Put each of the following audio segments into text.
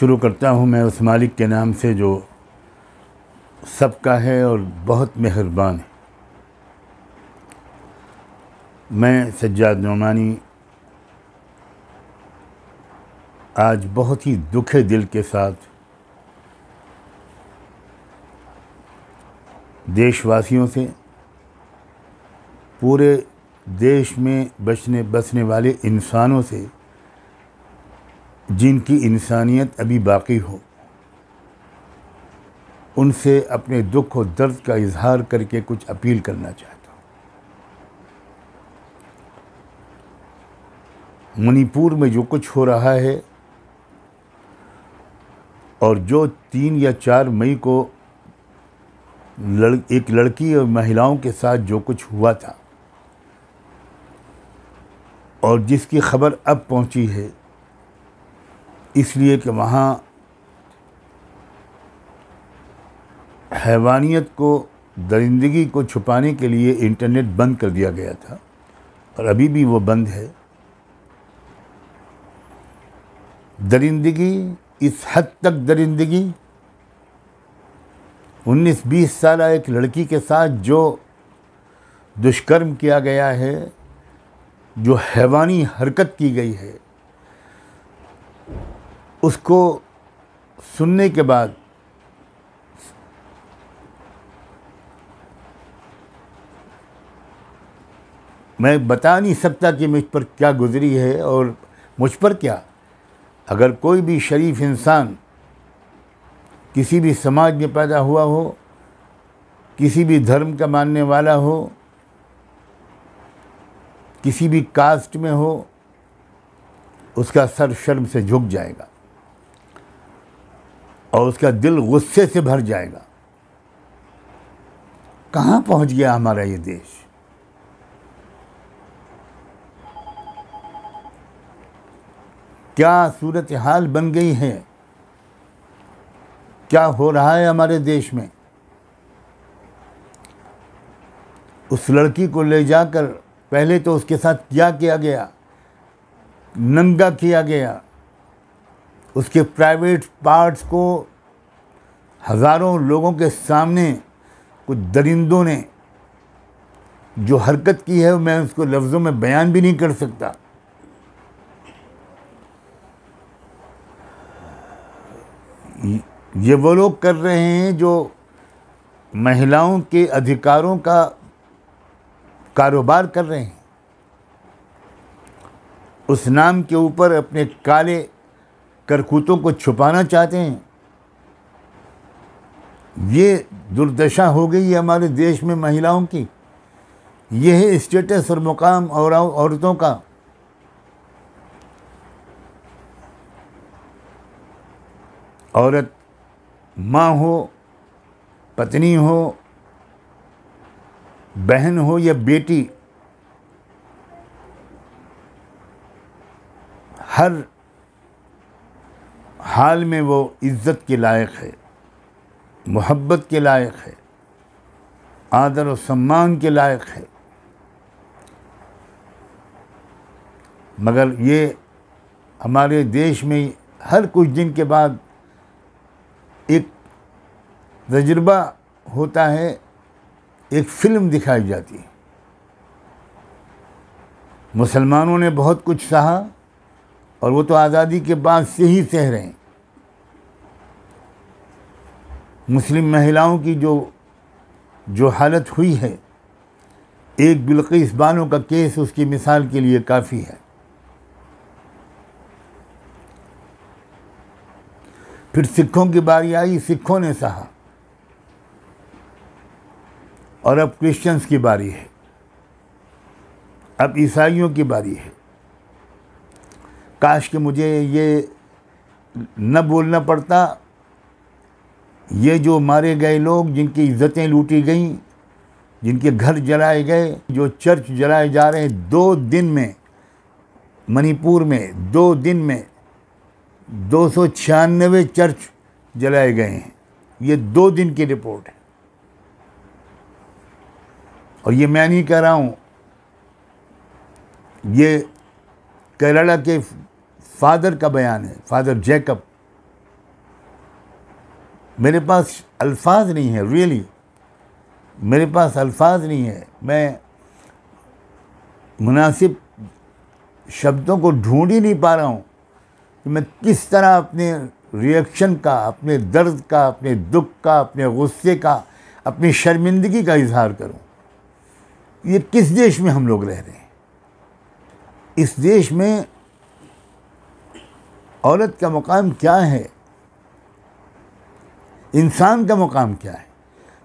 शुरू करता हूँ मैं उस मालिक के नाम से जो सबका है और बहुत मेहरबान है मैं सज्जाद नोमानी आज बहुत ही दुखे दिल के साथ देशवासियों से पूरे देश में बचने बसने वाले इंसानों से जिनकी इंसानियत अभी बाकी हो उनसे अपने दुख और दर्द का इजहार करके कुछ अपील करना चाहता हूँ मणिपुर में जो कुछ हो रहा है और जो तीन या चार मई को लड़ एक लड़की और महिलाओं के साथ जो कुछ हुआ था और जिसकी खबर अब पहुंची है इसलिए कि वहाँ हैवानियत को दरिंदगी को छुपाने के लिए इंटरनेट बंद कर दिया गया था और अभी भी वो बंद है दरिंदगी इस हद तक दरिंदगी 19-20 साल एक लड़की के साथ जो दुष्कर्म किया गया है जो हैवानी हरकत की गई है उसको सुनने के बाद मैं बता नहीं सकता कि मुझ पर क्या गुजरी है और मुझ पर क्या अगर कोई भी शरीफ इंसान किसी भी समाज में पैदा हुआ हो किसी भी धर्म का मानने वाला हो किसी भी कास्ट में हो उसका सर शर्म से झुक जाएगा और उसका दिल गुस्से से भर जाएगा कहाँ पहुँच गया हमारा ये देश क्या सूरत हाल बन गई है क्या हो रहा है हमारे देश में उस लड़की को ले जाकर पहले तो उसके साथ क्या किया गया नंगा किया गया उसके प्राइवेट पार्ट्स को हज़ारों लोगों के सामने कुछ दरिंदों ने जो हरकत की है मैं उसको लफ्ज़ों में बयान भी नहीं कर सकता ये वो लोग कर रहे हैं जो महिलाओं के अधिकारों का कारोबार कर रहे हैं उस नाम के ऊपर अपने काले करकूतों को छुपाना चाहते हैं ये दुर्दशा हो गई है हमारे देश में महिलाओं की यह स्टेटस और मुकाम और औरतों का औरत माँ हो पत्नी हो बहन हो या बेटी हर हाल में वो इज़्ज़त के लायक है मोहब्बत के लायक है आदर और सम्मान के लायक है मगर ये हमारे देश में हर कुछ दिन के बाद एक तजर्बा होता है एक फ़िल्म दिखाई जाती है मुसलमानों ने बहुत कुछ सहा और वो तो आज़ादी के बाद से ही सह रहे हैं मुस्लिम महिलाओं की जो जो हालत हुई है एक बिल्किस बानो का केस उसकी मिसाल के लिए काफ़ी है फिर सिखों की बारी आई सिखों ने सहा और अब क्रिश्चियंस की बारी है अब ईसाइयों की बारी है काश कि मुझे ये न बोलना पड़ता ये जो मारे गए लोग जिनकी इज्जतें लूटी गईं जिनके घर जलाए गए जो चर्च जलाए जा रहे हैं दो दिन में मणिपुर में दो दिन में दो सौ छियानवे चर्च जलाए गए हैं ये दो दिन की रिपोर्ट है और ये मैं नहीं कह रहा हूँ ये केरला के फादर का बयान है फादर जैकब मेरे पास अल्फाज नहीं है रियली मेरे पास अल्फाज नहीं है मैं मुनासिब शब्दों को ढूंढ ही नहीं पा रहा हूँ कि मैं किस तरह अपने रिएक्शन का अपने दर्द का अपने दुख का अपने गुस्से का अपनी शर्मिंदगी का इजहार करूं ये किस देश में हम लोग रह रहे हैं इस देश में औरत का मुकाम क्या है इंसान का मुकाम क्या है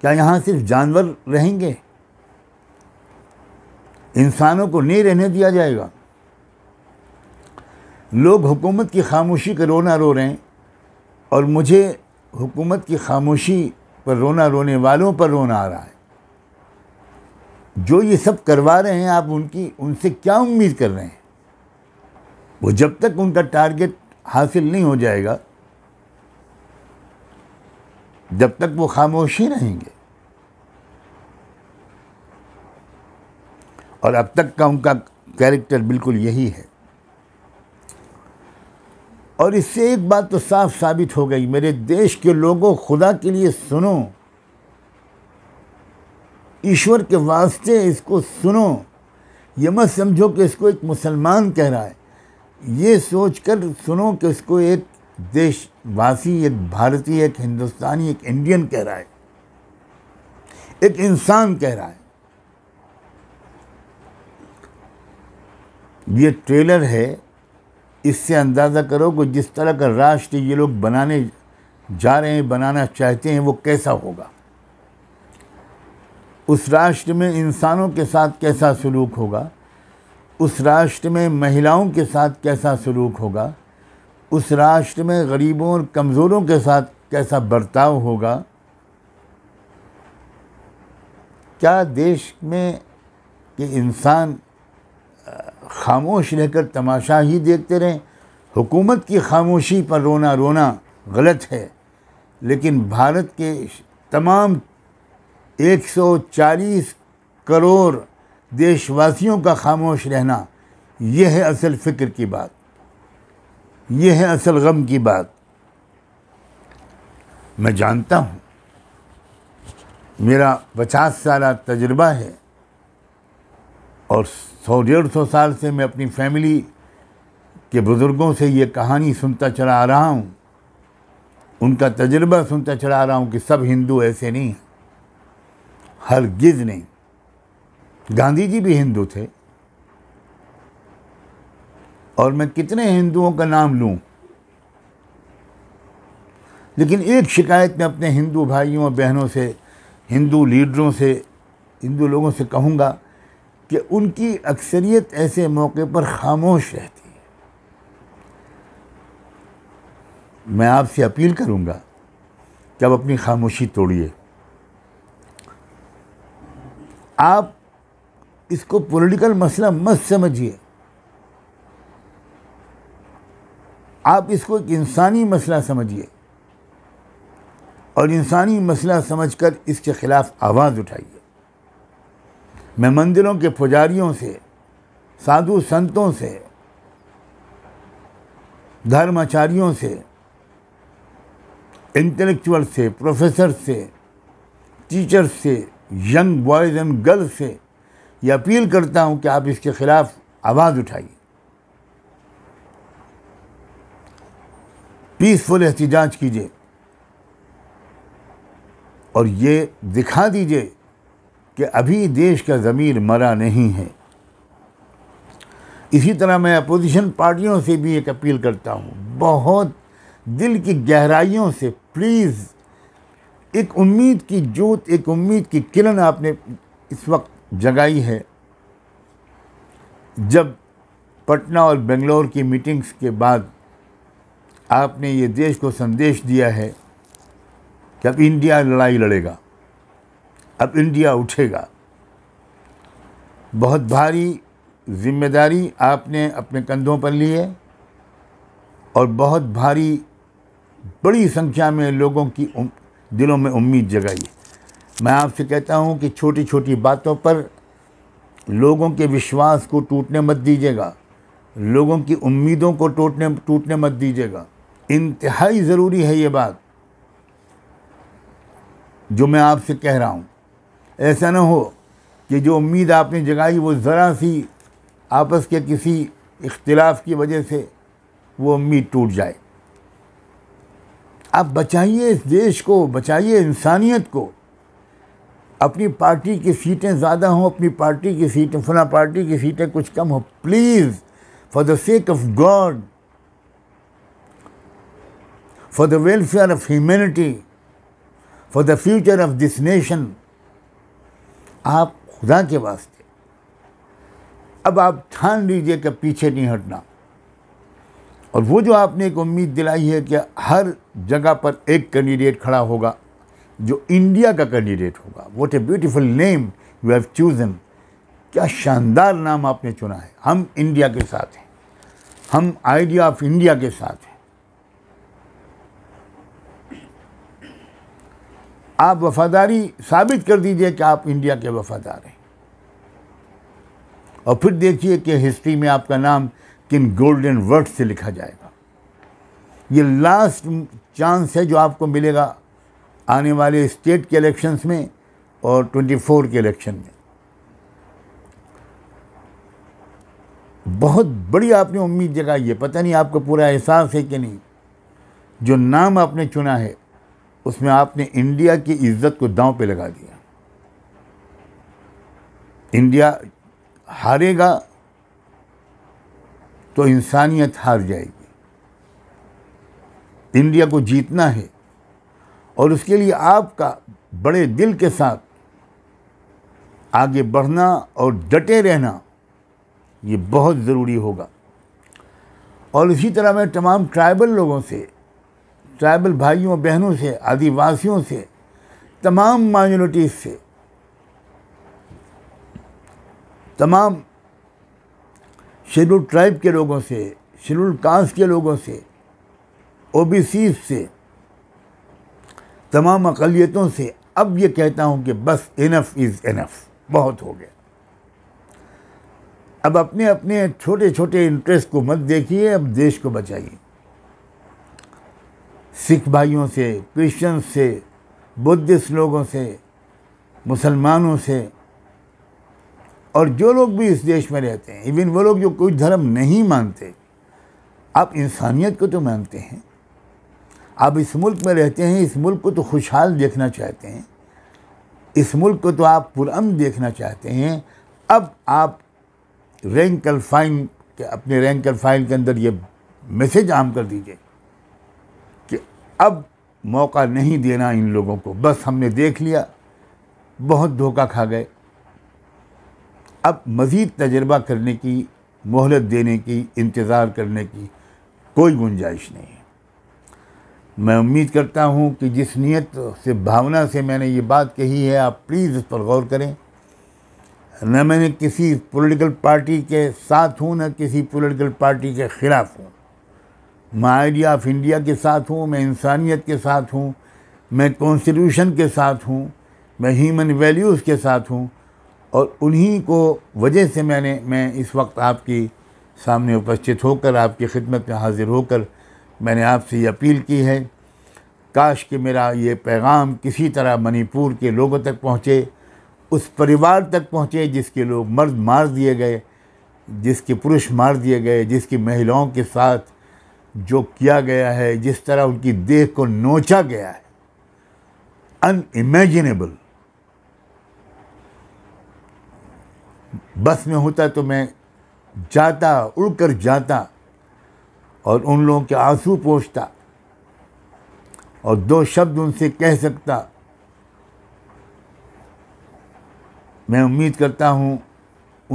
क्या यहाँ सिर्फ जानवर रहेंगे इंसानों को नहीं रहने दिया जाएगा लोग हुकूमत की खामोशी का रोना रो रहे हैं और मुझे हुकूमत की खामोशी पर रोना रोने वालों पर रोना आ रहा है जो ये सब करवा रहे हैं आप उनकी उनसे क्या उम्मीद कर रहे हैं वो जब तक उनका टारगेट हासिल नहीं हो जाएगा जब तक वो खामोश ही रहेंगे और अब तक का उनका कैरेक्टर बिल्कुल यही है और इससे एक बात तो साफ साबित हो गई मेरे देश के लोगों खुदा के लिए सुनो ईश्वर के वास्ते इसको सुनो ये मत समझो कि इसको एक मुसलमान कह रहा है ये सोच कर सुनो कि उसको एक देशवासी एक भारतीय एक हिंदुस्तानी एक इंडियन कह रहा है एक इंसान कह रहा है ये ट्रेलर है इससे अंदाज़ा करो कि जिस तरह का राष्ट्र ये लोग बनाने जा रहे हैं बनाना चाहते हैं वो कैसा होगा उस राष्ट्र में इंसानों के साथ कैसा सलूक होगा उस राष्ट्र में महिलाओं के साथ कैसा सलूक होगा उस राष्ट्र में गरीबों और कमज़ोरों के साथ कैसा बर्ताव होगा क्या देश में के इंसान खामोश रहकर तमाशा ही देखते रहें हुकूमत की खामोशी पर रोना रोना गलत है लेकिन भारत के तमाम 140 करोड़ देशवासियों का खामोश रहना यह है असल फ़िक्र की बात यह है असल गम की बात मैं जानता हूँ मेरा पचास साल तजर्बा है और सौ डेढ़ सौ साल से मैं अपनी फैमिली के बुज़ुर्गों से ये कहानी सुनता चला आ रहा हूँ उनका तजर्बा सुनता चला आ रहा हूँ कि सब हिंदू ऐसे नहीं हैं गिज़ नहीं गांधी जी भी हिंदू थे और मैं कितने हिंदुओं का नाम लूं लेकिन एक शिकायत मैं अपने हिंदू भाइयों और बहनों से हिंदू लीडरों से हिंदू लोगों से कहूँगा कि उनकी अक्सरियत ऐसे मौके पर खामोश रहती है मैं आपसे अपील करूँगा कि आप अपनी खामोशी तोड़िए आप इसको पॉलिटिकल मसला मत समझिए आप इसको एक इंसानी मसला समझिए और इंसानी मसला समझकर इसके ख़िलाफ़ आवाज़ उठाइए मैं मंदिरों के पुजारियों से साधु संतों से धर्माचार्यों से इंटेलेक्चुअल से प्रोफेसर से टीचर से यंग बॉयज़ एंड गर्ल्स से यह अपील करता हूँ कि आप इसके ख़िलाफ़ आवाज़ उठाइए पीसफुल एहतजाज कीजिए और ये दिखा दीजिए कि अभी देश का ज़मीर मरा नहीं है इसी तरह मैं अपोजिशन पार्टियों से भी एक अपील करता हूँ बहुत दिल की गहराइयों से प्लीज़ एक उम्मीद की जोत एक उम्मीद की किरण आपने इस वक्त जगाई है जब पटना और बेंगलोर की मीटिंग्स के बाद आपने ये देश को संदेश दिया है कि अब इंडिया लड़ाई लड़ेगा अब इंडिया उठेगा बहुत भारी जिम्मेदारी आपने अपने कंधों पर ली है और बहुत भारी बड़ी संख्या में लोगों की दिलों में उम्मीद जगाई है मैं आपसे कहता हूँ कि छोटी छोटी बातों पर लोगों के विश्वास को टूटने मत दीजिएगा लोगों की उम्मीदों को टूटने टूटने मत दीजिएगा इंतहाई ज़रूरी है ये बात जो मैं आपसे कह रहा हूँ ऐसा ना हो कि जो उम्मीद आपने जगाई वो ज़रा सी आपस के किसी इख्तलाफ की वजह से वो उम्मीद टूट जाए आप बचाइए इस देश को बचाइए इंसानियत को अपनी पार्टी की सीटें ज़्यादा हों अपनी पार्टी की सीटें फला पार्टी की सीटें कुछ कम हो please for the sake of God for the welfare of humanity for the future of this nation आप खुदा के वास्ते अब आप ठान लीजिए कि पीछे नहीं हटना और वो जो आपने एक उम्मीद दिलाई है कि हर जगह पर एक कैंडिडेट खड़ा होगा जो इंडिया का कैंडिडेट होगा what a beautiful name you have chosen क्या शानदार नाम आपने चुना है हम इंडिया के साथ हैं हम आइडिया ऑफ इंडिया के साथ हैं आप वफादारी साबित कर दीजिए कि आप इंडिया के वफादार हैं और फिर देखिए कि हिस्ट्री में आपका नाम किन गोल्डन वर्ड से लिखा जाएगा ये लास्ट चांस है जो आपको मिलेगा आने वाले स्टेट के इलेक्शंस में और 24 के इलेक्शन में बहुत बड़ी आपने उम्मीद जगाई है पता नहीं आपको पूरा एहसास है कि नहीं जो नाम आपने चुना है उसमें आपने इंडिया की इज्जत को दांव पे लगा दिया इंडिया हारेगा तो इंसानियत हार जाएगी इंडिया को जीतना है और उसके लिए आपका बड़े दिल के साथ आगे बढ़ना और डटे रहना ये बहुत ज़रूरी होगा और इसी तरह मैं तमाम ट्राइबल लोगों से ट्राइबल भाइयों बहनों से आदिवासियों से तमाम माइनॉरिटीज़ से तमाम शेड्यूल ट्राइब के लोगों से शेड्यूल कास्ट के लोगों से ओबीसी से तमाम अकलीतों से अब ये कहता हूँ कि बस इनफ इज़ इनफ बहुत हो गया अब अपने अपने छोटे छोटे इंटरेस्ट को मत देखिए अब देश को बचाइए सिख भाइयों से क्रिश्चियंस से बुद्धिस्ट लोगों से मुसलमानों से और जो लोग भी इस देश में रहते हैं इवन वो लोग जो कोई धर्म नहीं मानते आप इंसानियत को तो मानते हैं आप इस मुल्क में रहते हैं इस मुल्क को तो खुशहाल देखना चाहते हैं इस मुल्क को तो आप पुरम देखना चाहते हैं अब आप रैंक एंड फाइन अपने रैंक एंड फाइन के अंदर ये मैसेज आम कर दीजिए कि अब मौका नहीं देना इन लोगों को बस हमने देख लिया बहुत धोखा खा गए अब मज़ीद तजर्बा करने की मोहलत देने की इंतज़ार करने की कोई गुंजाइश नहीं है मैं उम्मीद करता हूँ कि जिस नीयत से भावना से मैंने ये बात कही है आप प्लीज़ इस पर गौर करें न मैंने किसी पॉलिटिकल पार्टी के साथ हूँ न किसी पॉलिटिकल पार्टी के ख़िलाफ़ हूँ मैं आइडिया ऑफ इंडिया के साथ हूँ मैं इंसानियत के साथ हूँ मैं कॉन्स्टिट्यूशन के साथ हूँ मैं ह्यूमन वैल्यूज़ के साथ हूँ और उन्हीं को वजह से मैंने मैं इस वक्त आपकी सामने उपस्थित होकर आपकी खिदमत में हाज़िर होकर मैंने आपसे ये अपील की है काश कि मेरा ये पैगाम किसी तरह मणिपुर के लोगों तक पहुँचे उस परिवार तक पहुँचे जिसके लोग मर्द मार दिए गए जिसके पुरुष मार दिए गए जिसकी महिलाओं के साथ जो किया गया है जिस तरह उनकी देह को नोचा गया है अनइमेजिनेबल बस में होता तो मैं जाता उड़कर जाता और उन लोगों के आंसू पोषता और दो शब्द उनसे कह सकता मैं उम्मीद करता हूँ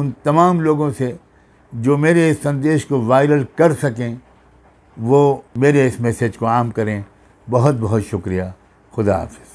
उन तमाम लोगों से जो मेरे इस संदेश को वायरल कर सकें वो मेरे इस मैसेज को आम करें बहुत बहुत शुक्रिया खुदा हाफिज़